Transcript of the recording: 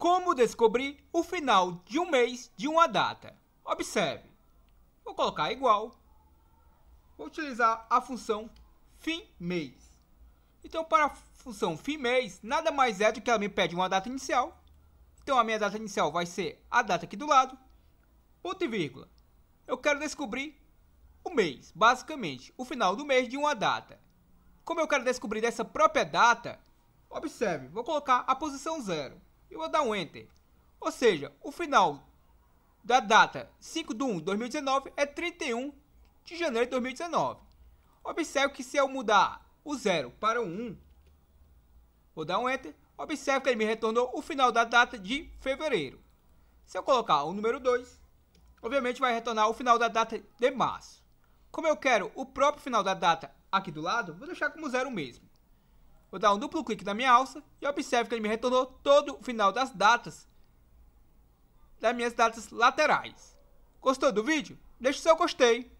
Como descobrir o final de um mês de uma data? Observe. Vou colocar igual. Vou utilizar a função fim mês. Então, para a função fim mês, nada mais é do que ela me pede uma data inicial. Então, a minha data inicial vai ser a data aqui do lado, ponto e vírgula. Eu quero descobrir o mês, basicamente, o final do mês de uma data. Como eu quero descobrir dessa própria data, observe, vou colocar a posição zero e vou dar um Enter. Ou seja, o final da data 5 de 1 de 2019 é 31 de janeiro de 2019. Observe que se eu mudar o 0 para o 1, vou dar um Enter, observe que ele me retornou o final da data de fevereiro. Se eu colocar o número 2, obviamente vai retornar o final da data de março. Como eu quero o próprio final da data aqui do lado, vou deixar como 0 mesmo. Vou dar um duplo clique na minha alça e observe que ele me retornou todo o final das datas das minhas datas laterais. Gostou do vídeo? Deixe seu gostei.